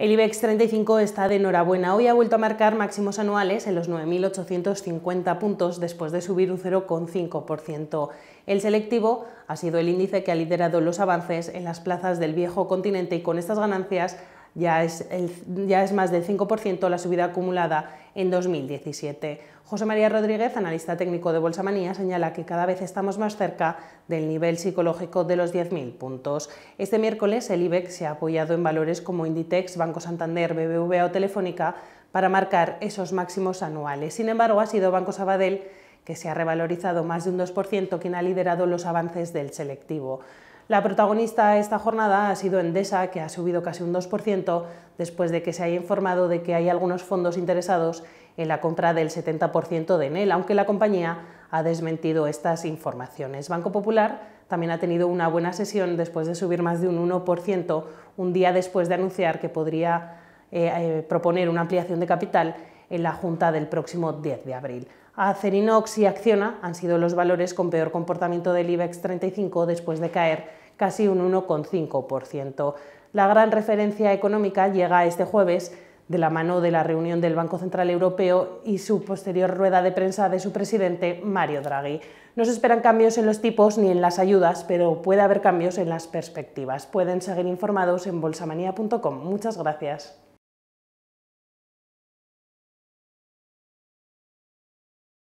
El IBEX 35 está de enhorabuena. Hoy ha vuelto a marcar máximos anuales en los 9.850 puntos después de subir un 0,5%. El selectivo ha sido el índice que ha liderado los avances en las plazas del viejo continente y con estas ganancias ya es, ya es más del 5% la subida acumulada en 2017. José María Rodríguez, analista técnico de Bolsa Manía, señala que cada vez estamos más cerca del nivel psicológico de los 10.000 puntos. Este miércoles el IBEX se ha apoyado en valores como Inditex, Banco Santander, BBVA o Telefónica para marcar esos máximos anuales. Sin embargo, ha sido Banco Sabadell que se ha revalorizado más de un 2% quien ha liderado los avances del selectivo. La protagonista esta jornada ha sido Endesa, que ha subido casi un 2% después de que se haya informado de que hay algunos fondos interesados en la compra del 70% de Enel, aunque la compañía ha desmentido estas informaciones. Banco Popular también ha tenido una buena sesión después de subir más de un 1%, un día después de anunciar que podría eh, eh, proponer una ampliación de capital en la Junta del próximo 10 de abril. Acerinox y Acciona han sido los valores con peor comportamiento del IBEX 35 después de caer casi un 1,5%. La gran referencia económica llega este jueves de la mano de la reunión del Banco Central Europeo y su posterior rueda de prensa de su presidente, Mario Draghi. No se esperan cambios en los tipos ni en las ayudas, pero puede haber cambios en las perspectivas. Pueden seguir informados en bolsamanía.com. Muchas gracias.